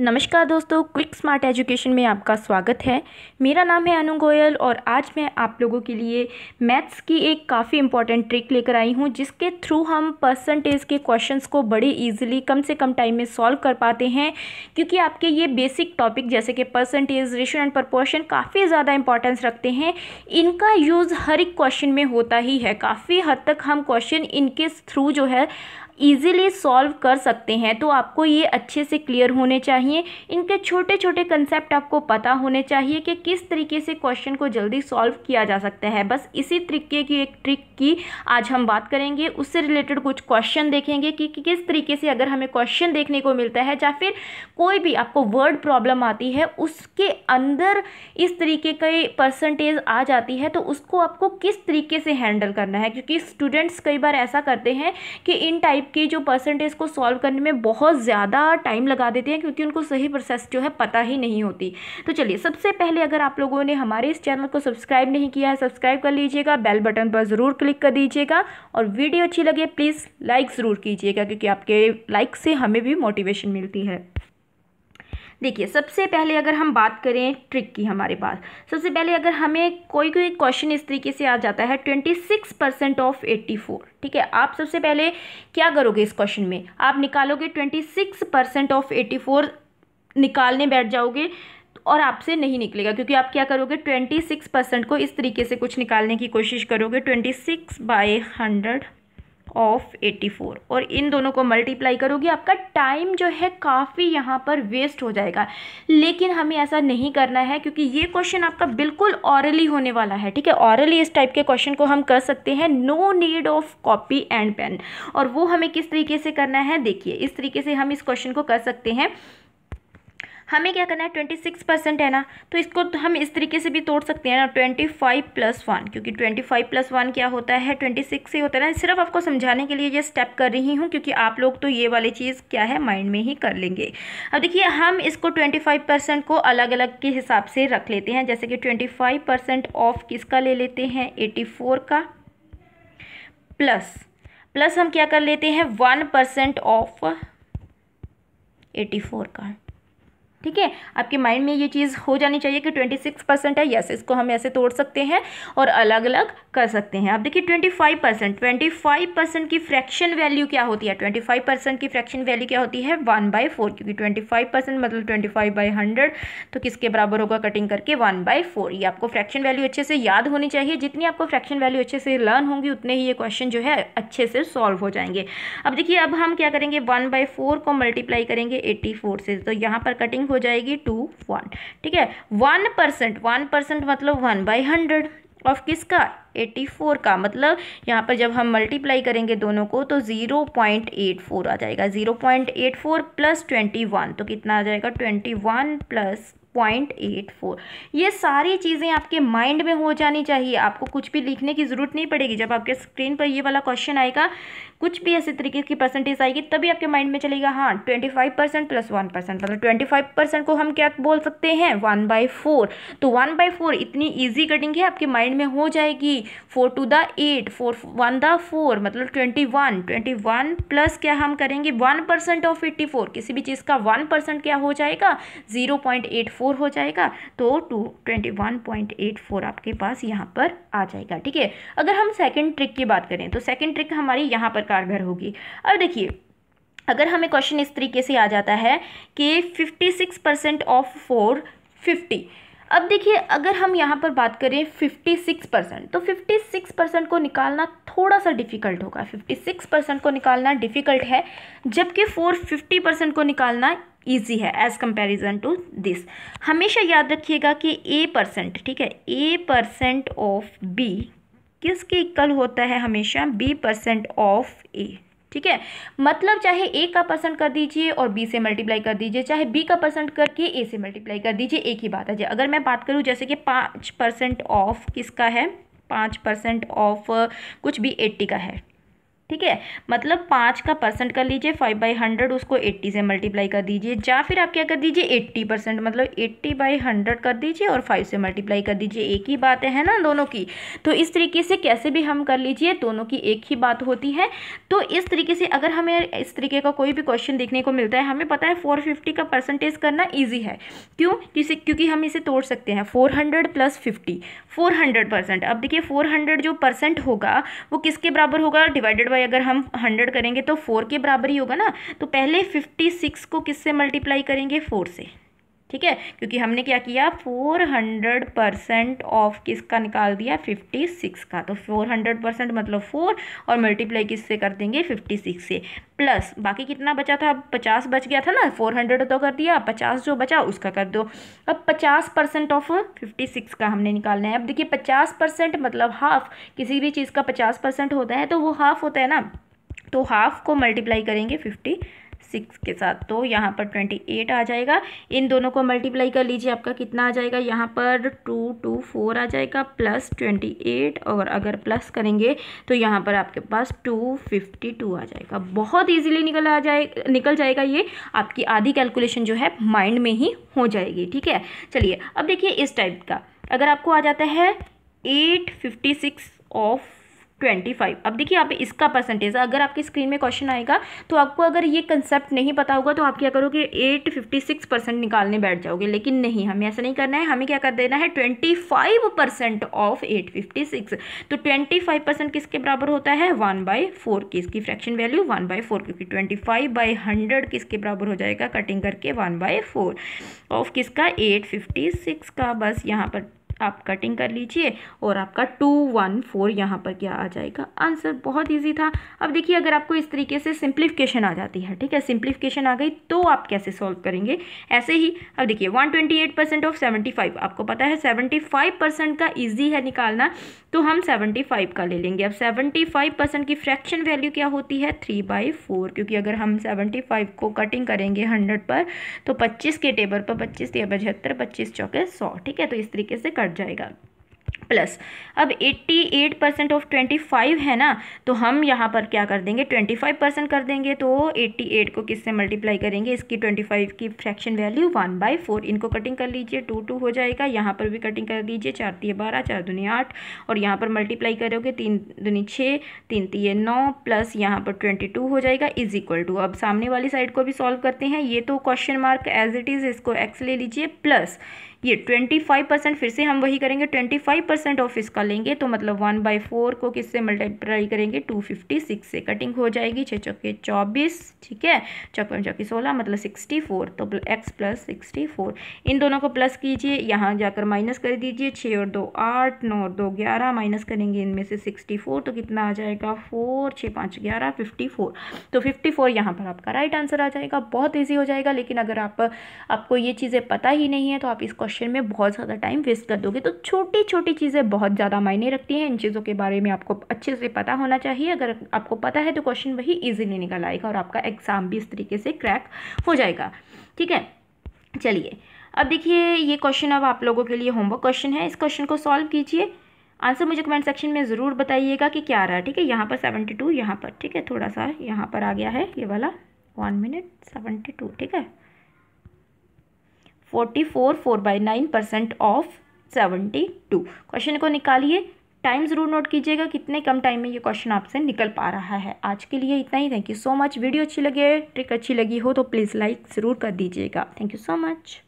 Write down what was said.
नमस्कार दोस्तों quick smart education में आपका स्वागत है मेरा नाम है अनु गोयल और आज मैं आप लोगों के लिए मैथ्स की एक काफ़ी इंपॉर्टेंट ट्रिक लेकर आई हूँ जिसके थ्रू हम परसेंटेज के क्वेश्चंस को बड़े इजीली कम से कम टाइम में सॉल्व कर पाते हैं क्योंकि आपके ये बेसिक टॉपिक जैसे कि परसेंटेज रेशन एंड प्रपोर्शन काफ़ी ज़्यादा इंपॉर्टेंस रखते हैं इनका यूज़ हर एक क्वेश्चन में होता ही है काफ़ी हद तक हम क्वेश्चन इनके थ्रू जो है ईज़िली सॉल्व कर सकते हैं तो आपको ये अच्छे से क्लियर होने चाहिए इनके छोटे छोटे कंसेप्ट आपको पता होने चाहिए कि किस तरीके से क्वेश्चन को जल्दी सॉल्व किया जा सकता है बस इसी तरीके की एक ट्रिक की आज हम बात करेंगे उससे रिलेटेड कुछ क्वेश्चन देखेंगे कि, कि किस तरीके से अगर हमें क्वेश्चन देखने को मिलता है या फिर कोई भी आपको वर्ड प्रॉब्लम आती है उसके अंदर इस तरीके के परसेंटेज आ जाती है तो उसको आपको किस तरीके से हैंडल करना है क्योंकि स्टूडेंट्स कई बार ऐसा करते हैं कि इन टाइप के जो पर्सेंट को सॉल्व करने में बहुत ज़्यादा टाइम लगा देते हैं क्योंकि उनको सही प्रोसेस जो है पता ही नहीं होती तो चलिए सबसे पहले अगर आप लोगों ने हमारे इस चैनल को सब्सक्राइब नहीं किया है सब्सक्राइब कर लीजिएगा बेल बटन पर ज़रूर क्लिक कर दीजिएगा और वीडियो अच्छी लगे प्लीज़ लाइक ज़रूर कीजिएगा क्योंकि आपके लाइक से हमें भी मोटिवेशन मिलती है देखिए सबसे पहले अगर हम बात करें ट्रिक की हमारे पास सबसे पहले अगर हमें कोई कोई क्वेश्चन इस तरीके से आ जाता है twenty six percent of eighty four ठीक है आप सबसे पहले क्या करोगे इस क्वेश्चन में आप निकालोगे twenty six percent of eighty four निकालने बैठ जाओगे और आपसे नहीं निकलेगा क्योंकि आप क्या करोगे ट्वेंटी सिक्स परसेंट को इस तरीके से कुछ निकालने की कोशिश करोगे twenty six by hundred of 84 और इन दोनों को मल्टीप्लाई करोगे आपका टाइम जो है काफ़ी यहाँ पर वेस्ट हो जाएगा लेकिन हमें ऐसा नहीं करना है क्योंकि ये क्वेश्चन आपका बिल्कुल ऑरली होने वाला है ठीक है ऑरली इस टाइप के क्वेश्चन को हम कर सकते हैं no need of copy and pen और वो हमें किस तरीके से करना है देखिए इस तरीके से हम इस क्वेश्चन को कर सकते हैं हमें क्या करना है ट्वेंटी सिक्स परसेंट है ना तो इसको तो हम इस तरीके से भी तोड़ सकते हैं ना ट्वेंटी फाइव प्लस वन क्योंकि ट्वेंटी फाइव प्लस वन क्या होता है ट्वेंटी सिक्स ही होता है ना सिर्फ आपको समझाने के लिए ये स्टेप कर रही हूँ क्योंकि आप लोग तो ये वाली चीज़ क्या है माइंड में ही कर लेंगे अब देखिए हम इसको ट्वेंटी फाइव परसेंट को अलग अलग के हिसाब से रख लेते हैं जैसे कि ट्वेंटी फाइव परसेंट ऑफ किसका ले लेते हैं एटी फोर का प्लस प्लस हम क्या कर लेते हैं one percent of eighty four का ठीक है आपके माइंड में ये चीज़ हो जानी चाहिए कि ट्वेंटी सिक्स परसेंट है यस इसको हम ऐसे तोड़ सकते हैं और अलग अलग कर सकते हैं आप देखिए twenty five percent twenty five percent की फ्रैक्शन वैल्यू क्या होती है ट्वेंटी फाइव परसेंट की फ्रैक्शन वैल्यू क्या होती है वन बाई फोर क्योंकि ट्वेंटी फाइव परसेंट मतलब ट्वेंटी फाइव बाई हंड्रेड तो किसके बराबर होगा कटिंग करके वन बाई फोर ये आपको फ्रैक्शन वैल्यू अच्छे से याद होनी चाहिए जितनी आपको फ्रैक्शन वैल्यू अच्छे से लर्न होंगी उतने ही ये क्वेश्चन जो है अच्छे से सॉल्व हो जाएंगे अब देखिए अब हम क्या करेंगे वन बाई फोर को मल्टीप्लाई करेंगे एट्टी फोर से तो यहाँ पर कटिंग हो हो जाएगी टू वन ठीक है वन परसेंट वन परसेंट मतलब वन बाई हंड्रेड ऑफ किसका एटी फोर का मतलब यहाँ पर जब हम मल्टीप्लाई करेंगे दोनों को तो ज़ीरो पॉइंट एट फोर आ जाएगा zero point eight four plus twenty one तो कितना आ जाएगा twenty one plus point eight four ये सारी चीज़ें आपके माइंड में हो जानी चाहिए आपको कुछ भी लिखने की ज़रूरत नहीं पड़ेगी जब आपके स्क्रीन पर ये वाला क्वेश्चन आएगा कुछ भी ऐसे तरीके की परसेंटेज आएगी तभी आपके माइंड में चलेगा हाँ twenty five percent plus one percent मतलब ट्वेंटी फाइव परसेंट को हम क्या बोल सकते हैं वन बाई फोर तो वन बाई फोर इतनी ईजी कटिंग है आपके माइंड में हो जाएगी four two the eight four one the four मतलब twenty one twenty one plus क्या हम करेंगे one percent of eighty four किसी भी चीज़ का वन परसेंट क्या हो जाएगा zero point eight four four हो जाएगा तो two twenty one point eight four आपके पास यहाँ पर आ जाएगा ठीक है अगर हम सेकेंड ट्रिक की बात करें तो सेकेंड ट्रिक हमारी यहाँ पर कारगर होगी अब देखिए अगर हमें क्वेश्चन इस तरीके से आ जाता है कि fifty six percent of four fifty अब देखिए अगर हम यहाँ पर बात करें फिफ्टी सिक्स परसेंट तो फिफ्टी सिक्स परसेंट को निकालना थोड़ा सा डिफ़िकल्ट होगा फिफ्टी सिक्स परसेंट को निकालना डिफ़िकल्ट है जबकि फोर फिफ्टी परसेंट को निकालना ईजी है एज़ कंपेरिजन टू दिस हमेशा याद रखिएगा कि ए परसेंट ठीक है ए परसेंट ऑफ बी किसके इक्वल होता है हमेशा बी परसेंट ऑफ ए ठीक है मतलब चाहे ए का परसेंट कर दीजिए और बी से मल्टीप्लाई कर दीजिए चाहे बी का परसेंट करके ए से मल्टीप्लाई कर दीजिए एक ही बात है जी अगर मैं बात करूँ जैसे कि पाँच परसेंट ऑफ किसका है पाँच परसेंट ऑफ कुछ भी एट्टी का है ठीक है मतलब पाँच का परसेंट कर लीजिए फाइव बाई हंड्रेड उसको एट्टी से मल्टीप्लाई कर दीजिए या फिर आप क्या कर दीजिए एट्टी परसेंट मतलब एट्टी बाई हंड्रेड कर दीजिए और फाइव से मल्टीप्लाई कर दीजिए एक ही बात है ना दोनों की तो इस तरीके से कैसे भी हम कर लीजिए दोनों की एक ही बात होती है तो इस तरीके से अगर हमें इस तरीके का कोई भी क्वेश्चन देखने को मिलता है हमें पता है फोर फिफ्टी का परसेंटेज करना ईजी है क्यों किसे क्योंकि हम इसे तोड़ सकते हैं four hundred plus fifty four hundred percent अब देखिए फोर हंड्रेड जो परसेंट होगा वो किसके बराबर होगा डिवाइडेड बाई अगर हम हंड्रेड करेंगे तो फोर के बराबर ही होगा ना तो पहले फिफ्टी सिक्स को किससे मल्टीप्लाई करेंगे फोर से ठीक है क्योंकि हमने क्या किया फोर हंड्रेड परसेंट ऑफ किसका निकाल दिया फिफ्टी सिक्स का तो फोर हंड्रेड परसेंट मतलब फोर और मल्टीप्लाई किससे कर देंगे फिफ्टी सिक्स से प्लस बाकी कितना बचा था पचास बच गया था ना फोर हंड्रेड तो कर दिया पचास जो बचा उसका कर दो अब पचास परसेंट ऑफ फिफ्टी सिक्स का हमने निकालना है अब देखिए पचास परसेंट मतलब हाफ किसी भी चीज़ का पचास परसेंट होता है तो वो हाफ होता है ना तो हाफ को मल्टीप्लाई करेंगे फिफ्टी सिक्स के साथ तो यहाँ पर ट्वेंटी एट आ जाएगा इन दोनों को मल्टीप्लाई कर लीजिए आपका कितना आ जाएगा यहाँ पर टू टू फोर आ जाएगा प्लस ट्वेंटी एट और अगर प्लस करेंगे तो यहाँ पर आपके पास टू फिफ्टी टू आ जाएगा बहुत ईजिली निकल आ जाए निकल जाएगा ये आपकी आधी कैलकुलेशन जो है माइंड में ही हो जाएगी ठीक है चलिए अब देखिए इस टाइप का अगर आपको आ जाता है eight fifty six of twenty five अब देखिए यहाँ पे इसका परसेंटेज है अगर आपकी स्क्रीन में क्वेश्चन आएगा तो आपको अगर ये कंसेप्ट नहीं पता होगा तो आप क्या करोगे एट फिफ्टी सिक्स परसेंट निकालने बैठ जाओगे लेकिन नहीं हमें ऐसा नहीं करना है हमें क्या कर देना है twenty five percent of eight fifty six तो ट्वेंटी फाइव परसेंट किसके बराबर होता है वन बाई फोर की इसकी fraction value one by four क्योंकि ट्वेंटी फाइव बाई हंड्रेड किसके बराबर हो जाएगा कटिंग करके वन बाई फोर ऑफ किसका एट फिफ्टी सिक्स का बस यहाँ पर आप कटिंग कर लीजिए और आपका टू वन फोर यहाँ पर क्या आ जाएगा आंसर बहुत ईजी था अब देखिए अगर आपको इस तरीके से सिंप्लीफिकेशन आ जाती है ठीक है सिंप्लीफिकेशन आ गई तो आप कैसे सॉल्व करेंगे ऐसे ही अब देखिए one twenty eight percent of seventy five आपको पता है सेवेंटी फाइव परसेंट का ईजी है निकालना तो हम सेवेंटी फाइव का ले लेंगे अब सेवेंटी फाइव परसेंट की फ्रैक्शन वैल्यू क्या होती है थ्री बाई फोर क्योंकि अगर हम सेवेंटी फाइव को कटिंग करेंगे हंड्रेड पर तो पच्चीस के टेबल पर पच्चीस या पचहत्तर पच्चीस चौके सौ ठीक है तो इस तरीके से कर हट जाएगा प्लस अब 88 परसेंट ऑफ 25 है ना तो हम यहाँ पर क्या कर देंगे 25 परसेंट कर देंगे तो 88 को किससे मल्टीप्लाई करेंगे इसकी 25 की fraction value one by four इनको कटिंग कर लीजिए टू टू हो जाएगा यहाँ पर भी कटिंग कर लीजिए चार तीय बारह चार दुनिया आठ और यहाँ पर मल्टीप्लाई करोगे तीन दुनी छः तीन तीय नौ प्लस यहाँ पर ट्वेंटी हो जाएगा इज इक्वल टू अब सामने वाली साइड को भी सॉल्व करते हैं ये तो question mark as it is इसको एक्स ले लीजिए प्लस ये ट्वेंटी फाइव परसेंट फिर से हम वही करेंगे ट्वेंटी फाइव परसेंट ऑफ इसका लेंगे तो मतलब वन बाई फोर को किससे मल्टीप्लाई करेंगे टू फिफ्टी सिक्स से कटिंग हो जाएगी छः चौके चौबीस ठीक है चौके चौके सोलह मतलब सिक्सटी फोर तो एक्स प्लस सिक्सटी फोर इन दोनों को प्लस कीजिए यहाँ जाकर माइनस कर दीजिए छः और दो आठ नौ और दो ग्यारह माइनस करेंगे इनमें से सिक्सटी फोर तो कितना आ जाएगा फोर छः पाँच ग्यारह फिफ्टी फोर तो फिफ्टी फोर यहाँ पर आपका राइट आंसर आ जाएगा बहुत ईजी हो जाएगा लेकिन अगर आप आपको ये चीज़ें पता ही नहीं है तो आप इसको क्वेश्चन में बहुत ज़्यादा टाइम वेस्ट कर दोगे तो छोटी छोटी चीज़ें बहुत ज़्यादा मायने रखती हैं इन चीज़ों के बारे में आपको अच्छे से पता होना चाहिए अगर आपको पता है तो क्वेश्चन वही ईजिली निकल आएगा और आपका एग्ज़ाम भी इस तरीके से क्रैक हो जाएगा ठीक है चलिए अब देखिए ये क्वेश्चन अब आप लोगों के लिए होमवर्क क्वेश्चन है इस क्वेश्चन को सॉल्व कीजिए आंसर मुझे कमेंट सेक्शन में ज़रूर बताइएगा कि क्या आ रहा है ठीक है यहाँ पर सेवेंटी टू यहाँ पर ठीक है थोड़ा सा यहाँ पर आ गया है ये वाला वन मिनट सेवेंटी टू ठीक है forty four four by nine percent of seventy two question को निकालिए टाइम ज़रूर नोट कीजिएगा कितने कम टाइम में ये क्वेश्चन आपसे निकल पा रहा है आज के लिए इतना ही thank you so much video अच्छी लगे ट्रिक अच्छी लगी हो तो प्लीज़ लाइक ज़रूर कर दीजिएगा थैंक यू सो मच